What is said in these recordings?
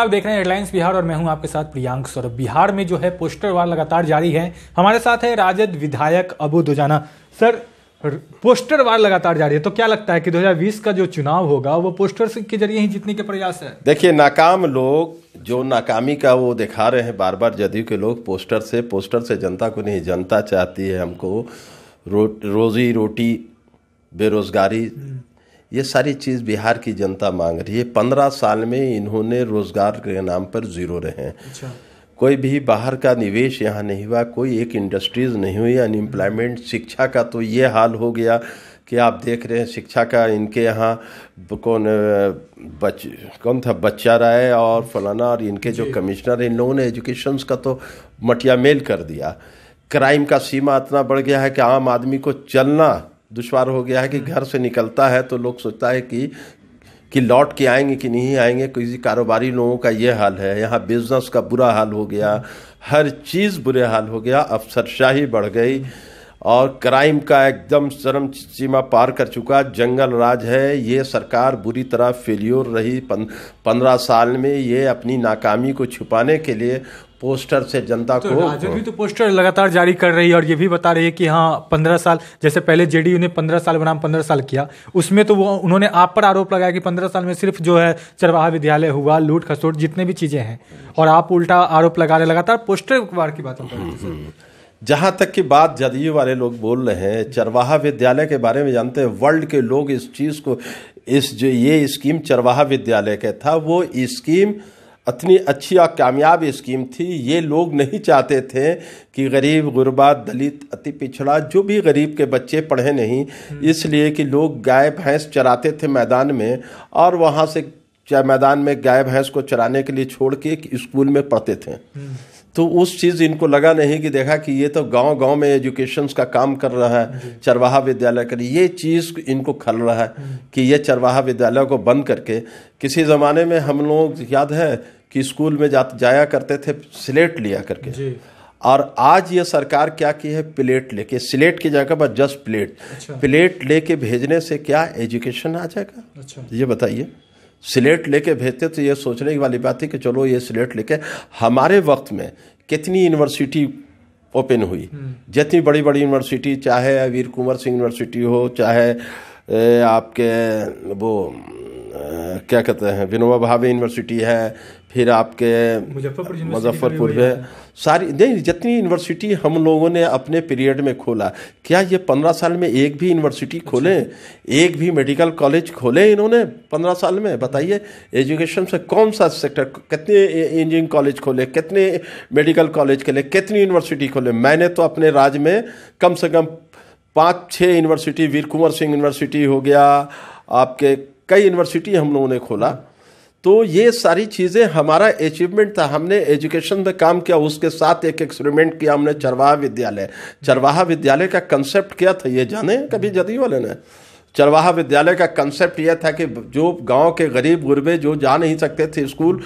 आप देख रहे हैं हेडलाइंस बिहार और मैं हूं आपके साथ प्रियांक सौरभ बिहार में जो है पोस्टर वार लगातार जारी है हमारे साथ है राजद विधायक अबू दुजाना सर पोस्टर वार लगातार जारी है तो क्या लगता है कि 2020 का जो चुनाव होगा वो पोस्टर के जरिए ही जीतने के प्रयास है देखिए नाकाम लोग जो नाकामी का वो दिखा रहे हैं बार बार जदयू के लोग पोस्टर से पोस्टर से जनता को नहीं जनता चाहती है हमको रो, रोजी रोटी बेरोजगारी ये सारी चीज़ बिहार की जनता मांग रही है पंद्रह साल में इन्होंने रोज़गार के नाम पर ज़ीरो रहे हैं अच्छा। कोई भी बाहर का निवेश यहाँ नहीं हुआ कोई एक इंडस्ट्रीज़ नहीं हुई अनएम्प्लॉयमेंट शिक्षा का तो ये हाल हो गया कि आप देख रहे हैं शिक्षा का इनके यहाँ कौन बच कौन था बच्चा राय और फलाना और इनके जो कमिश्नर इन लोगों ने एजुकेशन का तो मटिया मेल कर दिया क्राइम का सीमा इतना बढ़ गया है कि आम आदमी को चलना दुश्वार हो गया है कि घर से निकलता है तो लोग सोचता है कि कि लौट के आएंगे कि नहीं आएंगे किसी कारोबारी लोगों का ये हाल है यहाँ बिजनेस का बुरा हाल हो गया हर चीज़ बुरे हाल हो गया अफसरशाही बढ़ गई और क्राइम का एकदम चरम सीमा पार कर चुका जंगल राज है ये सरकार बुरी तरह फेल्योर रही पंद्रह साल में ये अपनी नाकामी को छुपाने के लिए पोस्टर से जनता तो को भी तो पोस्टर लगातार जारी कर रही है और ये भी बता रही है कि हाँ पंद्रह साल जैसे पहले जेडीयू ने पंद्रह साल बनाम पंद्रह साल किया उसमें तो वो उन्होंने आप पर आरोप लगाया कि पंद्रह साल में सिर्फ जो है चरवाहा विद्यालय हुआ लूट खसोट जितने भी चीज़ें हैं और आप उल्टा आरोप लगा रहे लगातार पोस्टर की बात कर जहाँ तक कि बात जदयू वाले लोग बोल रहे हैं चरवाहा विद्यालय के बारे में जानते हैं वर्ल्ड के लोग इस चीज़ को इस जो ये स्कीम चरवाहा विद्यालय का था वो स्कीम इतनी अच्छी और कामयाब स्कीम थी ये लोग नहीं चाहते थे कि गरीब गुरबा दलित अति पिछड़ा जो भी गरीब के बच्चे पढ़े नहीं इसलिए कि लोग गाय भैंस चराते थे मैदान में और वहाँ से मैदान में गाय भैंस को चराने के लिए छोड़ के स्कूल में पढ़ते थे तो उस चीज़ इनको लगा नहीं कि देखा कि ये तो गांव गांव में एजुकेशन का काम कर रहा है चरवाहा विद्यालय कर ये चीज़ इनको खल रहा है हम्म। कि ये चरवाहा विद्यालय को बंद करके किसी ज़माने में हम लोग याद है कि स्कूल में जा जाया करते थे स्लेट लिया करके और आज ये सरकार क्या की है प्लेट लेके स्लेट की जगह पर जस्ट प्लेट अच्छा। प्लेट लेके भेजने से क्या एजुकेशन आ जाएगा अच्छा। ये बताइए स्लेट लेके भेजते तो ये सोचने की वाली बात थी कि चलो ये स्लेट लेके हमारे वक्त में कितनी यूनिवर्सिटी ओपन हुई हम्म। जितनी बड़ी बड़ी यूनिवर्सिटी चाहे वीर कुंवर सिंह यूनिवर्सिटी हो चाहे आपके वो क्या कहते हैं विनोबा भावे यूनिवर्सिटी है फिर आपके मुजफ्फरपुर में सारी नहीं जितनी यूनिवर्सिटी हम लोगों ने अपने पीरियड में खोला क्या ये पंद्रह साल में एक भी यूनिवर्सिटी अच्छा। खोले एक भी मेडिकल कॉलेज खोले इन्होंने पंद्रह साल में बताइए एजुकेशन से कौन सा सेक्टर कितने इंजीनियरिंग कॉलेज खोले कितने मेडिकल कॉलेज खोले कितनी यूनिवर्सिटी खोले मैंने तो अपने राज्य में कम से कम पाँच छः यूनिवर्सिटी वीर कुंवर सिंह यूनिवर्सिटी हो गया आपके कई यूनिवर्सिटी हम लोगों ने खोला तो ये सारी चीज़ें हमारा अचीवमेंट था हमने एजुकेशन में काम किया उसके साथ एक एक्सपेरिमेंट किया हमने चरवाहा विद्यालय चरवाहा विद्यालय का कंसेप्ट क्या था ये जाने कभी जदयू वाले ने चरवाहा विद्यालय का कंसेप्ट यह था कि जो गांव के गरीब गुरबे जो जा नहीं सकते थे स्कूल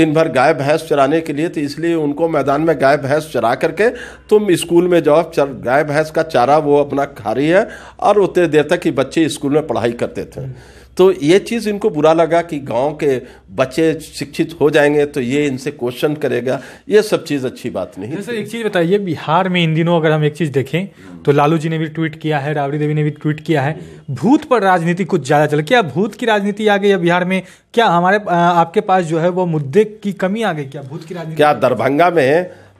दिन भर गाय भैंस चराने के लिए तो इसलिए उनको मैदान में गाय भैंस चरा करके तुम स्कूल में जाओ चर गाय भैंस का चारा वो अपना खा रही है और उतने देर तक ही बच्चे स्कूल में पढ़ाई करते थे तो ये चीज़ इनको बुरा लगा कि गांव के बच्चे शिक्षित हो जाएंगे तो ये इनसे क्वेश्चन करेगा ये सब चीज़ अच्छी बात नहीं सर एक चीज़ बताइए बिहार में इन दिनों अगर हम एक चीज़ देखें तो लालू जी ने भी ट्वीट किया है राबड़ी देवी ने भी ट्वीट किया है भूत पर राजनीति कुछ ज़्यादा चल क्या भूत की राजनीति आ गई है बिहार में क्या हमारे आपके पास जो है वो मुद्दे की कमी आ गई क्या भूत की राजनीति क्या दरभंगा में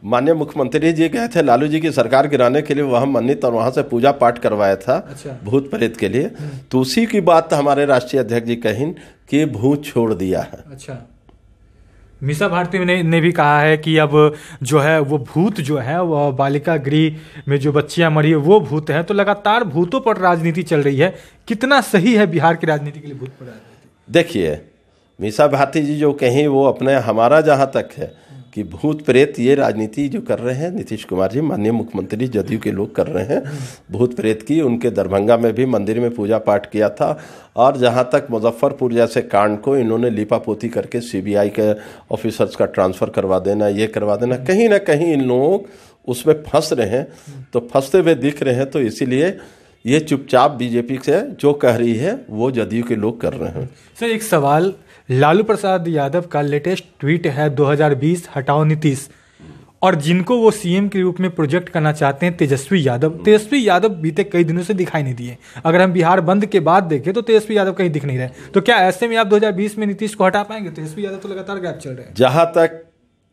माननीय मुख्यमंत्री जी गए थे लालू जी की सरकार गिराने के लिए वहाँ मन्नित और वहाँ से पूजा पाठ करवाया था अच्छा। भूत प्रेत के लिए हम्म। तो उसी की बात हमारे राष्ट्रीय अध्यक्ष जी कहीं कि भूत छोड़ दिया है अच्छा मिसा भारती ने, ने भी कहा है कि अब जो है वो भूत जो है वो बालिका गृह में जो बच्चियां मरी है वो भूत है तो लगातार भूतों पर राजनीति चल रही है कितना सही है बिहार की राजनीति के लिए भूत पर राजनीति देखिए मिसा भारती जी जो कहीं वो अपने हमारा जहाँ तक है हम्म। कि भूत प्रेत ये राजनीति जो कर रहे हैं नीतीश कुमार जी माननीय मुख्यमंत्री जदयू के लोग कर रहे हैं भूत प्रेत की उनके दरभंगा में भी मंदिर में पूजा पाठ किया था और जहाँ तक मुजफ्फरपुर जैसे कांड को इन्होंने लिपापोती करके सीबीआई के ऑफिसर्स का ट्रांसफ़र करवा देना ये करवा देना कहीं ना कहीं इन लोग उसमें फंस रहे हैं तो फंसते हुए दिख रहे हैं तो इसीलिए ये चुपचाप बीजेपी से जो कह रही है वो जदयू के लोग कर रहे हैं सर एक सवाल लालू प्रसाद यादव का लेटेस्ट ट्वीट है 2020 हटाओ नीतीश और जिनको वो सीएम के रूप में प्रोजेक्ट करना चाहते हैं तेजस्वी यादव तेजस्वी यादव बीते कई दिनों से दिखाई नहीं दिए अगर हम बिहार बंद के बाद देखें तो तेजस्वी यादव कहीं दिख नहीं रहे तो क्या ऐसे में आप 2020 में नीतीश को हटा पाएंगे तेजस्वी यादव तो लगातार गैप चल रहे हैं जहां तक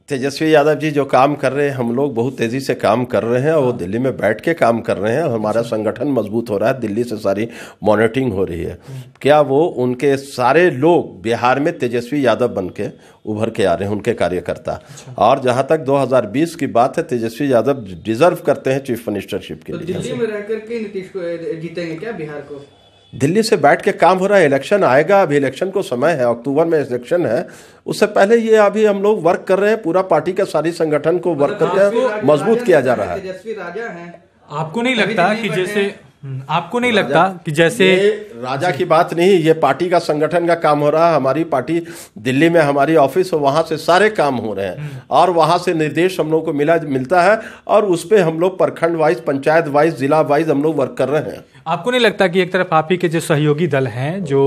तेजस्वी यादव जी जो काम कर रहे हैं हम लोग बहुत तेज़ी से काम कर रहे हैं और वो हाँ। दिल्ली में बैठ के काम कर रहे हैं और हमारा संगठन मजबूत हो रहा है दिल्ली से सारी मॉनिटरिंग हो रही है हाँ। क्या वो उनके सारे लोग बिहार में तेजस्वी यादव बन के उभर के आ रहे हैं उनके कार्यकर्ता अच्छा। और जहाँ तक 2020 की बात है तेजस्वी यादव डिजर्व करते हैं चीफ मिनिस्टरशिप के तो लिए दिल्ली में रह करके नीतीश को जीतेंगे क्या बिहार को दिल्ली से बैठ के काम हो रहा है इलेक्शन आएगा अभी इलेक्शन को समय है अक्टूबर में इलेक्शन है उससे पहले ये अभी हम लोग वर्क कर रहे हैं पूरा पार्टी का सारी संगठन को वर्क मतलब करके मजबूत किया जा रहा है आपको नहीं हम्म, लगता कि जैसे आपको नहीं लगता कि जैसे राजा की बात नहीं ये पार्टी का संगठन का काम हो रहा है हमारी पार्टी दिल्ली में हमारी ऑफिस हो वहाँ से सारे काम हो रहे हैं हम्म। और वहाँ से निर्देश हम लोग को मिला मिलता है और उस पर हम लोग प्रखंड वाइज पंचायत वाइज जिला वाइज हम लोग वर्क कर रहे हैं आपको नहीं लगता कि एक तरफ आप ही के जो सहयोगी दल हैं जो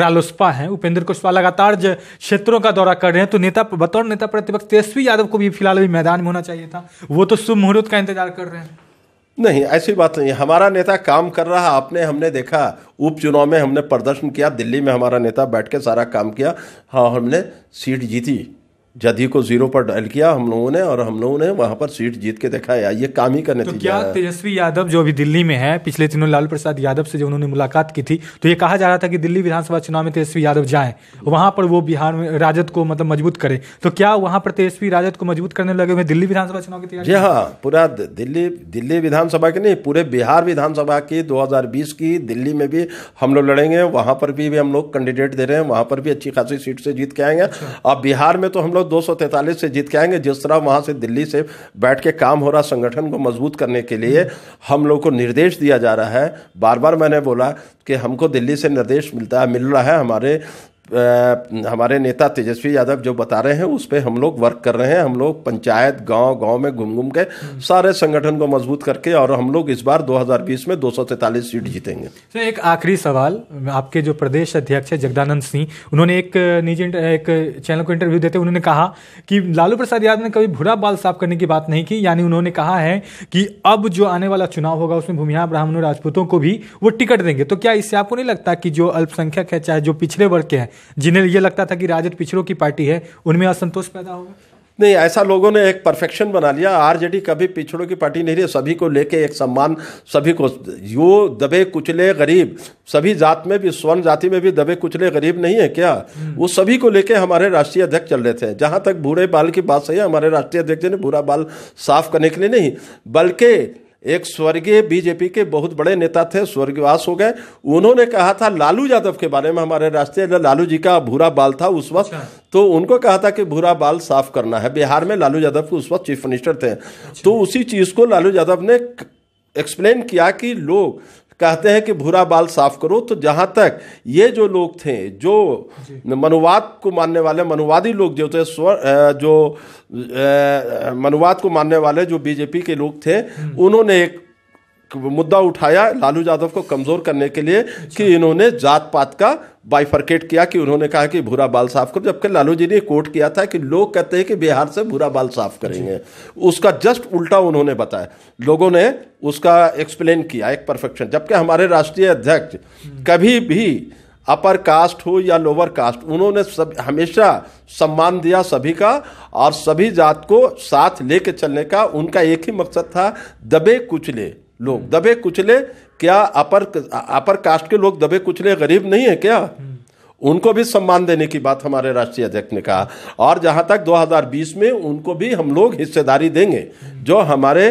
रालोसपा हैं उपेंद्र कुशवाहा लगातार क्षेत्रों का दौरा कर रहे हैं तो नेता बतौर नेता प्रतिपक्ष तेजस्वी यादव को भी फिलहाल अभी मैदान में होना चाहिए था वो तो शुभ मुहूर्त का इंतजार कर रहे हैं नहीं ऐसी बात नहीं हमारा नेता काम कर रहा आपने हमने देखा उपचुनाव में हमने प्रदर्शन किया दिल्ली में हमारा नेता बैठ के सारा काम किया हाँ हमने सीट जीती जदयू को जीरो पर डायल किया हम लोगों ने और हम लोगों ने वहां पर सीट जीत के दिखाया ये काम ही करने तो क्या तेजस्वी यादव जो अभी दिल्ली में है पिछले दिनों लालू प्रसाद यादव से जो उन्होंने मुलाकात की थी तो ये कहा जा रहा था कि दिल्ली विधानसभा चुनाव में तेजस्वी यादव जाए वहां पर वो बिहार में राजद को मतलब मजबूत करे तो क्या वहां पर तेजस्वी राजद को मजबूत करने लगे हुए दिल्ली विधानसभा चुनाव की जी हाँ पूरा दिल्ली दिल्ली विधानसभा की नहीं पूरे बिहार विधानसभा की दो की दिल्ली में भी हम लोग लड़ेंगे वहां पर भी हम लोग कैंडिडेट दे रहे हैं वहां पर भी अच्छी खासी सीट से जीत के आएंगे अच्छा। अब बिहार में तो हम लोग दो से जीत के आएंगे जिस तरह वहाँ से दिल्ली से बैठ के काम हो रहा संगठन को मजबूत करने के लिए हम लोग को निर्देश दिया जा रहा है बार बार मैंने बोला कि हमको दिल्ली से निर्देश मिलता है मिल रहा है हमारे हमारे नेता तेजस्वी यादव जो बता रहे हैं उस पर हम लोग वर्क कर रहे हैं हम लोग पंचायत गांव गांव में घूम घूम के सारे संगठन को मजबूत करके और हम लोग इस बार 2020 में दो सीट जीतेंगे सर एक आखिरी सवाल आपके जो प्रदेश अध्यक्ष है जगदानंद सिंह उन्होंने एक निजी एक चैनल को इंटरव्यू देते उन्होंने कहा कि लालू प्रसाद यादव ने कभी भूरा बाल साफ करने की बात नहीं की यानी उन्होंने कहा है कि अब जो आने वाला चुनाव होगा उसमें भूमिहार ब्राह्मणों राजपूतों को भी वो टिकट देंगे तो क्या इससे आपको नहीं लगता कि जो अल्पसंख्यक है चाहे जो पिछड़े वर्ग के हैं जिन्हें ये लगता था कि राजद पिछड़ों की पार्टी है उनमें असंतोष पैदा होगा नहीं ऐसा लोगों ने एक परफेक्शन बना लिया आरजेडी कभी पिछड़ों की पार्टी नहीं रही सभी को लेके एक सम्मान सभी को यो दबे कुचले गरीब सभी जात में भी स्वर्ण जाति में भी दबे कुचले गरीब नहीं है क्या वो सभी को लेके हमारे राष्ट्रीय अध्यक्ष चल रहे थे जहाँ तक बूढ़े बाल की बात सही है हमारे राष्ट्रीय अध्यक्ष ने भूरा बाल साफ करने के लिए नहीं बल्कि एक स्वर्गीय बीजेपी के बहुत बड़े नेता थे स्वर्गवास हो गए उन्होंने कहा था लालू यादव के बारे में हमारे राष्ट्रीय लालू जी का भूरा बाल था उस वक्त अच्छा। तो उनको कहा था कि भूरा बाल साफ करना है बिहार में लालू यादव के उस वक्त चीफ मिनिस्टर थे अच्छा। तो उसी चीज़ को लालू यादव ने एक्सप्लेन किया कि लोग कहते हैं कि भूरा बाल साफ करो तो जहाँ तक ये जो लोग थे जो मनुवाद को मानने वाले मनुवादी लोग जो थे स्वर जो मनुवाद को मानने वाले जो बीजेपी के लोग थे हम्म। उन्होंने एक मुद्दा उठाया लालू यादव को कमज़ोर करने के लिए कि इन्होंने जात पात का बाइफर्केट किया कि उन्होंने कहा कि भूरा बाल साफ करो जबकि लालू जी ने कोट किया था कि लोग कहते हैं कि बिहार से भूरा बाल साफ करेंगे उसका जस्ट उल्टा उन्होंने बताया लोगों ने उसका एक्सप्लेन किया एक परफेक्शन जबकि हमारे राष्ट्रीय अध्यक्ष कभी भी अपर कास्ट हो या लोअर कास्ट उन्होंने सब हमेशा सम्मान दिया सभी का और सभी जात को साथ लेके चलने का उनका एक ही मकसद था दबे कुचले लोग दबे कुचले क्या अपर अपर कास्ट के लोग दबे कुचले गरीब नहीं है क्या उनको भी सम्मान देने की बात हमारे राष्ट्रीय अध्यक्ष ने कहा और जहां तक 2020 में उनको भी हम लोग हिस्सेदारी देंगे जो हमारे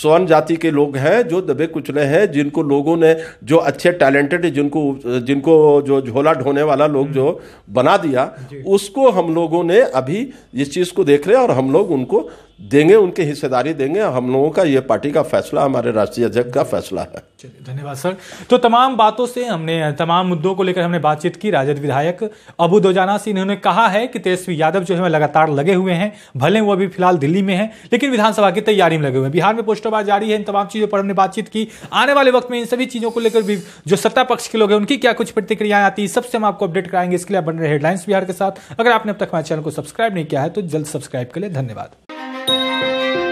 स्वर्ण जाति के लोग हैं जो दबे कुचले हैं जिनको लोगों ने जो अच्छे टैलेंटेड जिनको जिनको जो झोला ढोने वाला लोग जो बना दिया उसको हम लोगों ने अभी इस चीज़ को देख रहे हैं और हम लोग उनको देंगे उनके हिस्सेदारी देंगे हम लोगों का ये पार्टी का फैसला हमारे राष्ट्रीय अध्यक्ष का फैसला है धन्यवाद सर तो तमाम बातों से हमने तमाम मुद्दों को लेकर हमने बातचीत की राजद विधायक अबू दोजाना सिंह इन्होंने कहा है कि तेजस्वी यादव जो है लगातार लगे हुए हैं भले वो अभी फिलहाल दिल्ली में है लेकिन विधानसभा की तैयारी में लगे हुए हैं बिहार में गोष्ठों जारी है इन तमाम चीज़ों पर हमने बातचीत की आने वाले वक्त में इन सभी चीज़ों को लेकर भी जो सत्ता पक्ष के लोग हैं उनकी क्या कुछ प्रतिक्रियाएं आती है सबसे हम आपको अपडेट कराएंगे इसके लिए बन रहे हेडलाइंस बिहार के साथ अगर आपने अब तक हमारे चैनल को सब्सक्राइब नहीं किया है तो जल्द सब्सक्राइब के लिए धन्यवाद